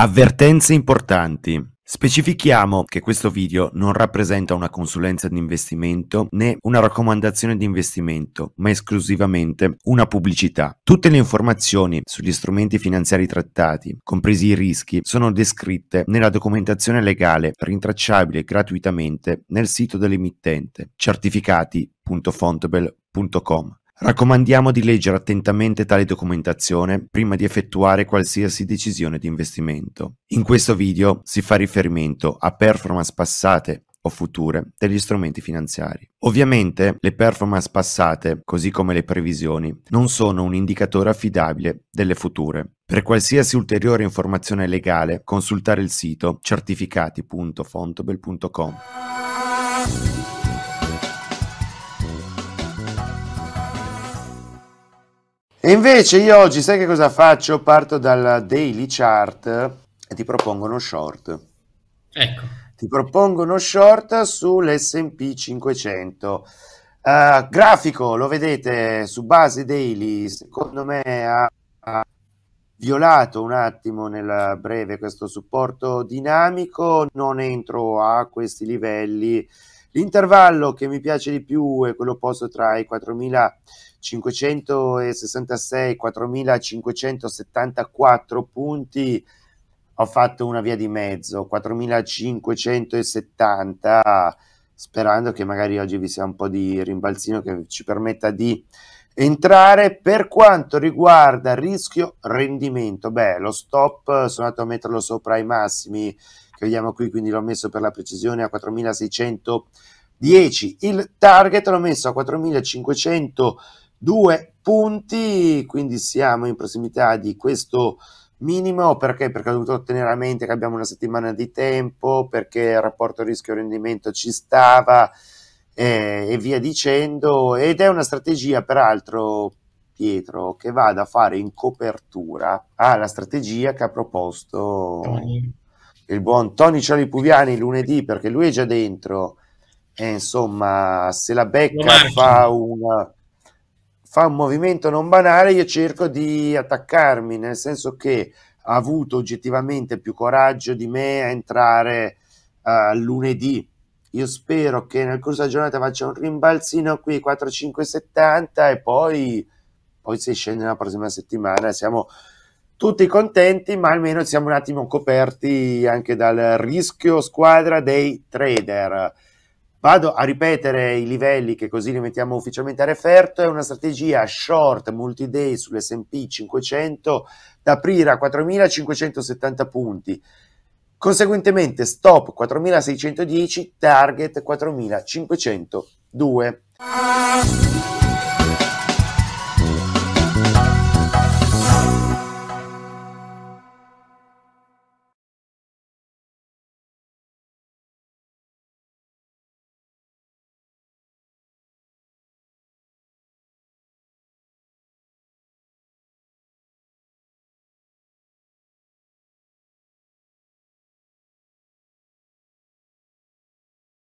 Avvertenze importanti. Specifichiamo che questo video non rappresenta una consulenza di investimento né una raccomandazione di investimento, ma esclusivamente una pubblicità. Tutte le informazioni sugli strumenti finanziari trattati, compresi i rischi, sono descritte nella documentazione legale rintracciabile gratuitamente nel sito dell'emittente certificati.fontobel.com. Raccomandiamo di leggere attentamente tale documentazione prima di effettuare qualsiasi decisione di investimento. In questo video si fa riferimento a performance passate o future degli strumenti finanziari. Ovviamente le performance passate, così come le previsioni, non sono un indicatore affidabile delle future. Per qualsiasi ulteriore informazione legale consultare il sito certificati.fontobel.com. E invece io oggi, sai che cosa faccio? Parto dalla daily chart e ti propongo uno short. Ecco. Ti propongo uno short sull'SP 500. Uh, grafico, lo vedete, su base daily, secondo me ha, ha violato un attimo nel breve questo supporto dinamico, non entro a questi livelli L'intervallo che mi piace di più è quello posto tra i 4.566 e 4.574 punti. Ho fatto una via di mezzo, 4.570, sperando che magari oggi vi sia un po' di rimbalzino che ci permetta di entrare. Per quanto riguarda rischio rendimento, beh, lo stop sono andato a metterlo sopra i massimi che vediamo qui, quindi l'ho messo per la precisione a 4610. Il target l'ho messo a 4502 punti, quindi siamo in prossimità di questo minimo perché? Perché ho dovuto tenere a mente che abbiamo una settimana di tempo, perché il rapporto rischio-rendimento ci stava eh, e via dicendo. Ed è una strategia, peraltro, Pietro, che vada a fare in copertura alla strategia che ha proposto. Tony il buon Tony Puviani lunedì perché lui è già dentro e insomma se la becca fa un, fa un movimento non banale io cerco di attaccarmi nel senso che ha avuto oggettivamente più coraggio di me a entrare uh, lunedì io spero che nel corso della giornata faccia un rimbalzino qui 4-5-70 e poi, poi si scende la prossima settimana siamo tutti contenti, ma almeno siamo un attimo coperti anche dal rischio squadra dei trader. Vado a ripetere i livelli che così li mettiamo ufficialmente a referto, è una strategia short multi-day sull'S&P 500 da aprire a 4.570 punti, conseguentemente stop 4.610, target 4.502.